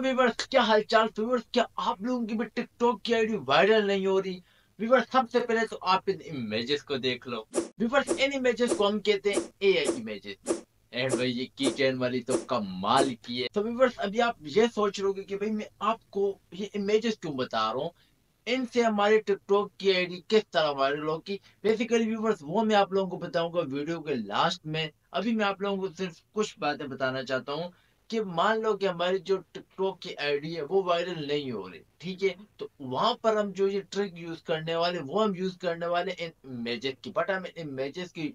weavers क्या हालचाल viewers क्या आप लोगों की भी टिकटॉक की आईडी वायरल नहीं हो रही विवर्स सबसे पहले तो आप इन इमेजेस को देख लो विवर्स इन इमेजेस को हम कहते हैं ए आई इमेजेस एंड भाई ये की चैन वाली तो कमाल की है तो विवर्स अभी आप ये सोच रहे कि भाई मैं आपको ये इमेजेस क्यों बता रहा हूँ इनसे हमारे टिकटॉक की आईडी किस तरह वायरल होगी बेसिकली व्यूवर्स वो मैं आप लोगों को बताऊंगा वीडियो के लास्ट में अभी मैं आप लोगों को सिर्फ कुछ बातें बताना चाहता हूँ कि मान लो कि हमारी जो टिकटॉक की आईडी है वो वायरल नहीं हो रही ठीक है तो वहां पर हम जो ये ट्रिक यूज करने वाले वो हम यूज करने वाले इन इमेजेस की बट हम इन इमेजेस की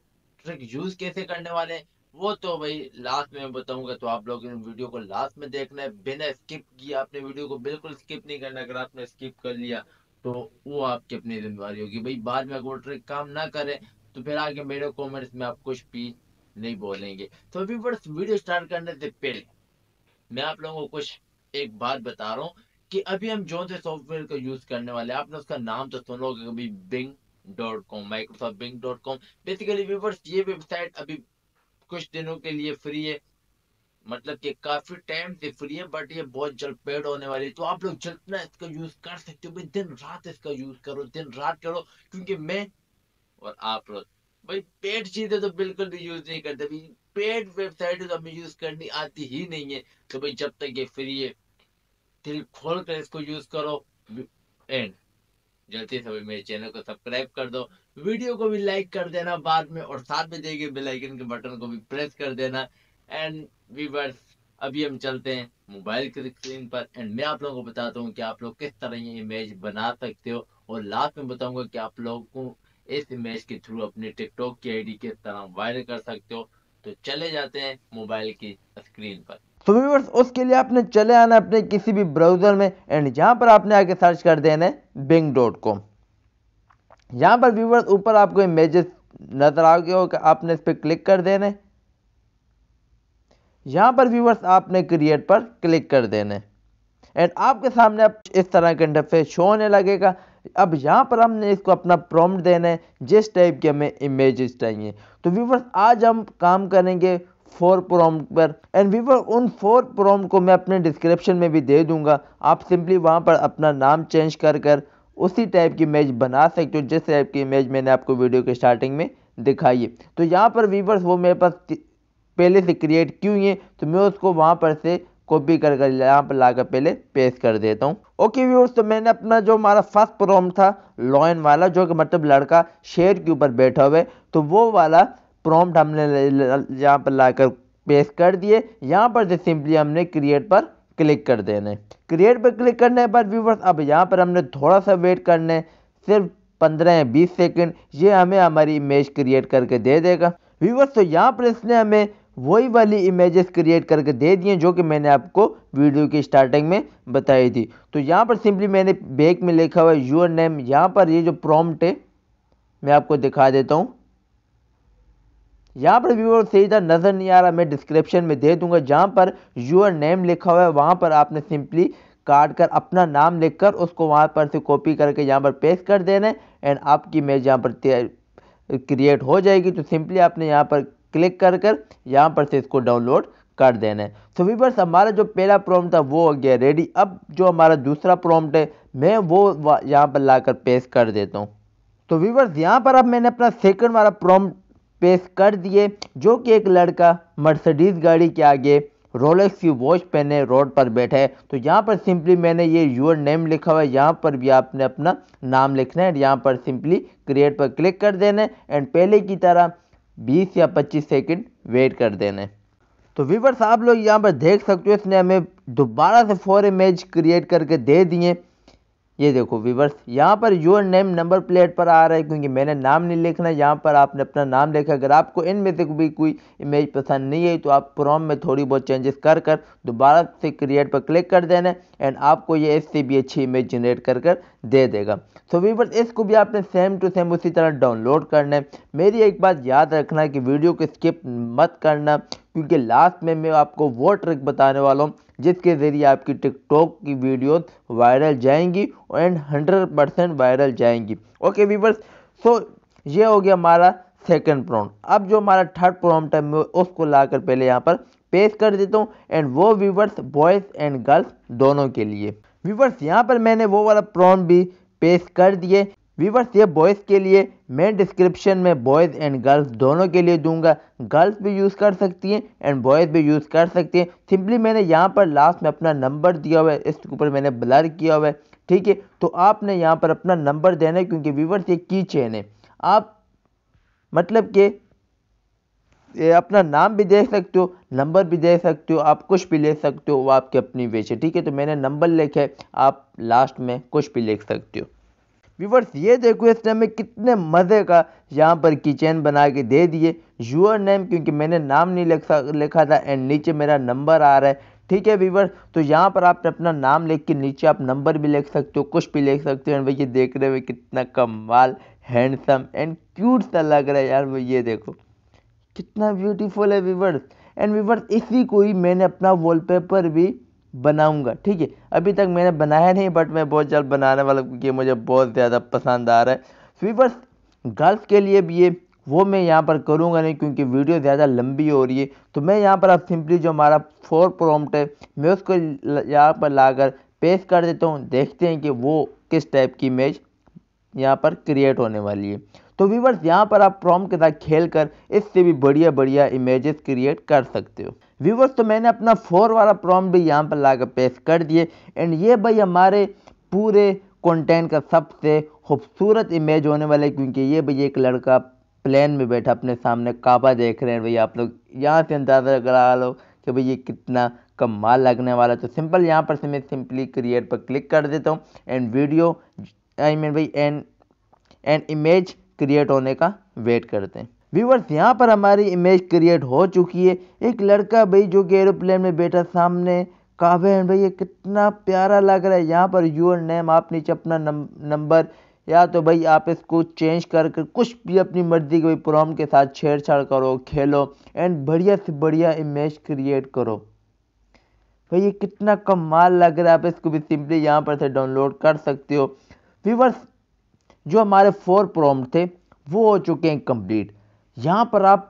ट्रिक यूज कैसे करने वाले हैं वो तो भाई लास्ट में बताऊंगा तो आप लोग इन वीडियो को लास्ट में देखना है बिना स्किप किया आपने वीडियो को बिल्कुल स्किप नहीं करना अगर आपने स्किप कर लिया तो वो आपकी अपनी जिम्मेवारी होगी भाई बाद में अगर ट्रिक काम ना करे तो फिर आगे मेरे कॉमेंट्स में आप कुछ भी नहीं बोलेंगे तो अभी बस वीडियो स्टार्ट करने से पहले मैं आप लोगों को कुछ एक बात बता रहा हूँ कि अभी हम जो से सॉफ्टवेयर का यूज करने वाले आपने उसका नाम तो सुन लोगे कभी Bing dot com Microsoft Bing dot com basically viewers ये वेबसाइट अभी कुछ दिनों के लिए फ्री है मतलब कि काफी टाइम से फ्री है बट ये बहुत जल्द पेड होने वाली है तो आप लोग जितना इसका यूज कर सकते हो भाई दिन रात इसका यूज करो दिन रात करो क्योंकि मैं और आप लोग भाई पेड चीजें तो बिल्कुल भी यूज नहीं करते भाई पेड वेबसाइट तो हमें यूज करनी आती ही नहीं है तो भाई जब तक ये फ्री है दिल खोल कर इसको यूज करो एंड जल्दी से मेरे चैनल को सब्सक्राइब कर दो वीडियो को भी लाइक कर देना बाद में और साथ में देखिए बेल आइकन के बटन को भी प्रेस कर देना एंड वीवर्स अभी हम चलते हैं मोबाइल की स्क्रीन पर एंड मैं आप लोगों को बताता हूँ कि आप लोग किस तरह ये इमेज बना सकते हो और लास्ट में बताऊंगा कि आप लोगों को इस इमेज के थ्रू अपने टिकटॉक की आईडी किस तरह वायरल कर सकते हो तो चले जाते हैं मोबाइल की स्क्रीन पर तो व्यूवर्स उसके लिए आपने चले आना अपने किसी भी ब्राउज़र में एंड यहाँ पर आपने आके सर्च कर देना है बिंग डॉट कॉम यहाँ पर व्यूवर्स ऊपर आपको इमेजेस नज़र आ गया कि आपने इस पर क्लिक कर देना है यहाँ पर व्यूवर्स आपने क्रिएट पर क्लिक कर देना है एंड आपके सामने आप इस तरह के इंटरफेस शो होने लगेगा अब यहाँ पर हमने इसको अपना प्रॉम्प्ट देना है जिस टाइप के हमें इमेजेस चाहिए तो व्यूवर्स आज हम काम करेंगे फोर प्रॉम्प्ट पर एंड वीवर उन फोर प्रॉम्प्ट को मैं अपने डिस्क्रिप्शन में भी दे दूंगा आप सिंपली वहाँ पर अपना नाम चेंज कर कर उसी टाइप की इमेज बना सकते हो जिस टाइप की इमेज मैंने आपको वीडियो के स्टार्टिंग में दिखाई है तो यहाँ पर वीवर्स वो मेरे पास पहले से क्रिएट क्यों हुई है तो मैं उसको वहाँ पर से कॉपी कर कर यहाँ पर लाकर पहले पेस्ट कर देता हूँ ओके व्यूअर्स तो मैंने अपना जो हमारा फर्स्ट प्रोम था लॉयन वाला जो कि मतलब लड़का शेर के ऊपर बैठा हुआ है तो वो वाला प्रॉम्प्ट हमने यहाँ पर लाकर पेस्ट कर दिए यहाँ पर जो सिंपली हमने क्रिएट पर क्लिक कर देना है क्रिएट पर क्लिक करने के बाद व्यूवर्स अब यहाँ पर हमने थोड़ा सा वेट करना है सिर्फ पंद्रह या बीस सेकेंड ये हमें हमारी इमेज क्रिएट करके दे देगा व्यूवर्स तो यहाँ पर इसने हमें वही वाली इमेजेस क्रिएट करके दे दिए जो कि मैंने आपको वीडियो की स्टार्टिंग में बताई थी तो यहाँ पर सिंपली मैंने बैक में लिखा हुआ है यूर नेम यहाँ पर ये जो प्रॉम्प्ट है मैं आपको दिखा देता हूँ यहाँ पर व्यूअर सही नज़र नहीं आ रहा मैं डिस्क्रिप्शन में दे दूंगा जहाँ पर यूर नेम लिखा हुआ है वहाँ पर आपने सिंपली काट कर अपना नाम लिखकर उसको वहाँ पर से कॉपी करके यहाँ पर पेस्ट कर देना है एंड आपकी इमेज यहाँ पर क्रिएट हो जाएगी तो सिंपली आपने यहाँ पर क्लिक कर कर यहाँ पर से इसको डाउनलोड कर देना है तो वीवर्स हमारा जो पहला प्रॉम्प्ट था वो हो गया रेडी अब जो हमारा दूसरा प्रॉम्प्ट है मैं वो यहाँ पर ला कर पेश कर देता हूँ तो वीवर्स यहाँ पर अब मैंने अपना सेकंड वाला प्रॉम्प्ट पेश कर दिए जो कि एक लड़का मर्सिडीज़ गाड़ी के आगे रोलेक्स की वॉच पहने रोड पर बैठे है तो यहाँ पर सिंपली मैंने ये यूर नेम लिखा हुआ है यहाँ पर भी आपने अपना नाम लिखना है यहाँ पर सिंपली क्रिएट पर क्लिक कर देना है एंड पहले की तरह 20 या 25 सेकंड वेट कर देना है तो वीवर्स आप लोग यहाँ पर देख सकते हो इसने हमें दोबारा से फोर इमेज क्रिएट करके दे दिए ये देखो वीवर्स यहाँ per your name number plate पर आ रहा है क्योंकि मैंने नाम नहीं लिखना यहाँ पर आपने अपना नाम लिखा अगर आपको इनमें से भी कोई इमेज पसंद नहीं है तो आप प्रॉम में थोड़ी बहुत चेंजेस कर कर दोबारा से क्रिएट पर क्लिक कर देना है एंड आपको ये इससे भी अच्छी इमेज जनरेट कर कर दे देगा सो so, विवर्स इसको भी आपने सेम टू सेम उसी तरह डाउनलोड करना है मेरी एक बात याद रखना कि वीडियो को स्किप मत करना क्योंकि लास्ट में मैं आपको वो ट्रिक बताने वाला हूँ जिसके ज़रिए आपकी टिकटॉक की वीडियोस वायरल जाएंगी एंड हंड्रेड परसेंट वायरल जाएंगी ओके वीवर्स सो ये हो गया हमारा सेकंड प्रॉम्प्ट अब जो हमारा थर्ड प्रॉम्प्ट है मैं उसको लाकर पहले यहाँ पर पेश कर देता हूँ एंड वो वीवर्स बॉयज़ एंड गर्ल्स दोनों के लिए वीवर्स यहाँ पर मैंने वो वाला प्रॉम्प्ट भी पेश कर दिए वीवर्स ये बॉयज़ के लिए मैं डिस्क्रिप्शन में बॉयज़ एंड गर्ल्स दोनों के लिए दूंगा गर्ल्स भी यूज़ कर सकती हैं एंड बॉयज़ भी यूज़ कर सकती हैं सिंपली मैंने यहाँ पर लास्ट में अपना नंबर दिया हुआ है इसके ऊपर मैंने ब्लर किया हुआ है ठीक है तो आपने यहाँ पर अपना नंबर देना है क्योंकि वीवर्स ये की चेन है आप मतलब के ये अपना नाम भी दे सकते हो नंबर भी दे सकते हो आप कुछ भी ले सकते हो वो आपकी अपनी वेच है ठीक है तो मैंने नंबर लिखे आप लास्ट में कुछ भी लिख सकते हो व्यूवर्स ये देखो इस टाइम में कितने मज़े का यहाँ पर किचन बना के दे दिए यूर नेम क्योंकि मैंने नाम नहीं लिखा लिखा था एंड नीचे मेरा नंबर आ रहा है ठीक है वीवर तो यहाँ पर आप अपना नाम लिख के नीचे आप नंबर भी लिख सकते हो कुछ भी लिख सकते हो एंड भैया रहे हो कितना कमाल हैंडसम एंड क्यूट सा लग रहा है यार वो ये देखो कितना ब्यूटीफुल है व्यूवर्स एंड व्यूवर्स इसी को ही मैंने अपना वॉलपेपर भी बनाऊंगा ठीक है अभी तक मैंने बनाया नहीं बट मैं बहुत जल्द बनाने वाला क्योंकि मुझे बहुत ज़्यादा पसंद आ रहा है स्वीपर्स गर्ल्स के लिए भी ये वो मैं यहाँ पर करूँगा नहीं क्योंकि वीडियो ज़्यादा लंबी हो रही है तो मैं यहाँ पर अब सिंपली जो हमारा फोर प्रोम्प्ट है मैं उसको यहाँ पर लाकर पेश कर देता हूँ देखते हैं कि वो किस टाइप की इमेज यहाँ पर क्रिएट होने वाली है तो व्यूवर्स यहाँ पर आप प्रॉम के साथ खेल कर इससे भी बढ़िया बढ़िया इमेजेस क्रिएट कर सकते हो व्यूवर्स तो मैंने अपना फोर वाला प्रॉम भी यहाँ पर कर पेश कर दिए एंड ये भाई हमारे पूरे कंटेंट का सबसे खूबसूरत इमेज होने वाला है क्योंकि ये भाई एक लड़का प्लेन में बैठा अपने सामने काबा देख रहे हैं भाई आप लोग यहाँ से अंदाज़ा करा लो कि भाई ये कितना कमाल लगने वाला तो सिंपल यहाँ पर से मैं सिंपली क्रिएट पर क्लिक कर देता हूँ एंड वीडियो आई मीन भाई एंड एंड इमेज क्रिएट होने का वेट करते हैं व्यूवर्स यहाँ पर हमारी इमेज क्रिएट हो चुकी है एक लड़का भाई जो कि एरोप्लेन में बैठा सामने काबे हैं भाई ये कितना प्यारा लग रहा है यहाँ पर यूर नेम आप नीचे अपना नंबर या तो भाई आप इसको चेंज कर कर कुछ भी अपनी मर्जी के भाई प्रॉम के साथ छेड़छाड़ करो खेलो एंड बढ़िया से बढ़िया इमेज क्रिएट करो भाई ये कितना कमाल लग रहा है आप इसको भी सिंपली यहाँ पर से डाउनलोड कर सकते हो व्यूवर्स जो हमारे फोर प्रॉम्प्ट थे वो हो चुके हैं कंप्लीट यहाँ पर आप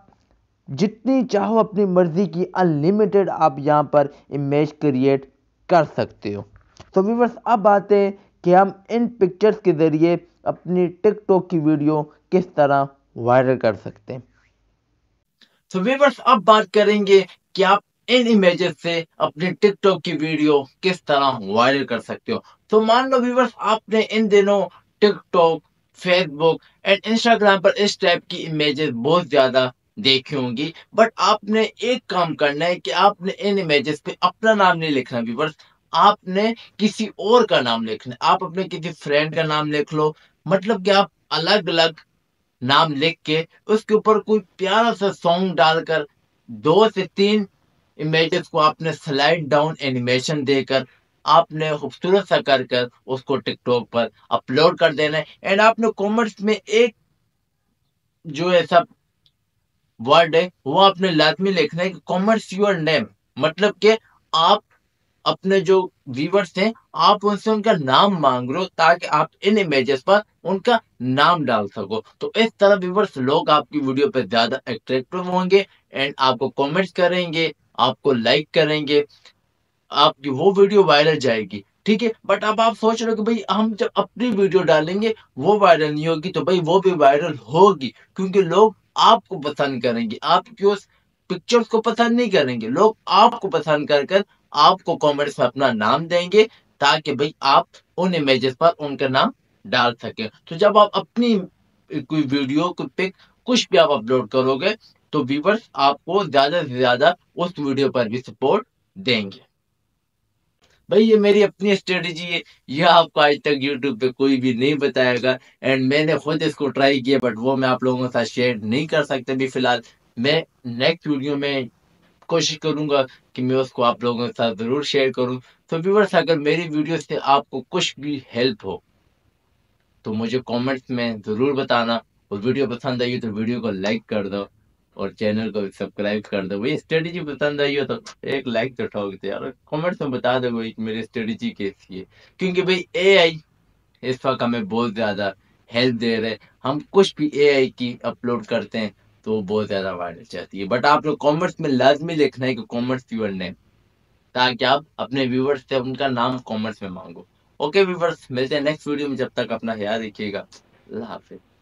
जितनी चाहो अपनी मर्ज़ी की अनलिमिटेड आप यहाँ पर इमेज क्रिएट कर सकते हो तो व्यूवर्स अब आते हैं कि हम इन पिक्चर्स के ज़रिए अपनी टिकटॉक की वीडियो किस तरह वायरल कर सकते हैं तो व्यूवर्स अब बात करेंगे कि आप इन इमेजेस से अपने टिकटॉक की वीडियो किस तरह वायरल कर सकते हो तो मान लो व्यूवर्स आपने इन दिनों टिकटॉक फेसबुक एंड इंस्टाग्राम पर इस टाइप की इमेजेस बहुत ज़्यादा देखी होंगी बट आपने एक काम करना है कि आपने इन इमेजेस पे अपना नाम नहीं लिखना व्यूवर्स आपने किसी और का नाम लिखना आप अपने किसी फ्रेंड का नाम लिख लो मतलब कि आप अलग अलग नाम लिख के उसके ऊपर कोई प्यारा सा सॉन्ग डालकर दो से तीन इमेजेस को आपने स्लाइड डाउन एनिमेशन देकर आपने खूबसूरत सा कर कर उसको टिकटॉक पर अपलोड कर देना है एंड आपने कॉमर्स में एक जो ऐसा वर्ड है वो आपने लाजमी लिखना है कॉमर्स योर नेम मतलब के आप अपने जो व्यूवर्स हैं आप उनसे उनका नाम मांग रहे हो ताकि आप इन इमेजेस पर उनका नाम डाल सको तो इस तरह व्यूवर्स लोग आपकी वीडियो पर ज्यादा अट्रैक्टिव होंगे एंड आपको कमेंट्स करेंगे आपको लाइक करेंगे आपकी वो वीडियो वायरल जाएगी ठीक है बट अब आप सोच रहे हो कि भाई हम जब अपनी वीडियो डालेंगे वो वायरल नहीं होगी तो भाई वो भी वायरल होगी क्योंकि लोग आपको पसंद करेंगे आपकी उस पिक्चर्स को पसंद नहीं करेंगे लोग आपको पसंद कर कर आपको कमेंट्स में अपना नाम देंगे ताकि भाई आप उन इमेजेस पर उनका नाम डाल सके तो जब आप अपनी कोई वीडियो कोई पिक कुछ भी आप अपलोड करोगे तो व्यूवर्स आपको ज्यादा से ज्यादा उस वीडियो पर भी सपोर्ट देंगे भाई ये मेरी अपनी स्ट्रेटेजी है यह आपको आज तक यूट्यूब पे कोई भी नहीं बताएगा एंड मैंने खुद इसको ट्राई किया बट वो मैं आप लोगों के साथ शेयर नहीं कर सकते अभी फिलहाल मैं नेक्स्ट वीडियो में कोशिश करूंगा कि मैं उसको आप लोगों के साथ ज़रूर शेयर करूँ तो व्यूवर्स अगर मेरी वीडियो से आपको कुछ भी हेल्प हो तो मुझे कॉमेंट्स में ज़रूर बताना और वीडियो पसंद आई तो वीडियो को लाइक कर दो और चैनल को सब्सक्राइब कर दो भाई स्ट्रेटेजी पसंद आई हो तो एक लाइक तो ठोक दे और कमेंट्स में बता दो भाई मेरे स्ट्रेटेजी कैसी है क्योंकि भाई एआई इस वक्त हमें बहुत ज़्यादा हेल्प दे रहे हम कुछ भी एआई की अपलोड करते हैं तो बहुत ज़्यादा वायरल चाहती है बट आप लोग कॉमर्स में लाजमी लिखना है कि कॉमर्स व्यूअर नेम ताकि आप अपने व्यूवर्स से उनका नाम कॉमर्स में मांगो ओके व्यूवर्स मिलते हैं नेक्स्ट वीडियो में जब तक अपना ख्याल रखिएगा अल्लाह हाफिज़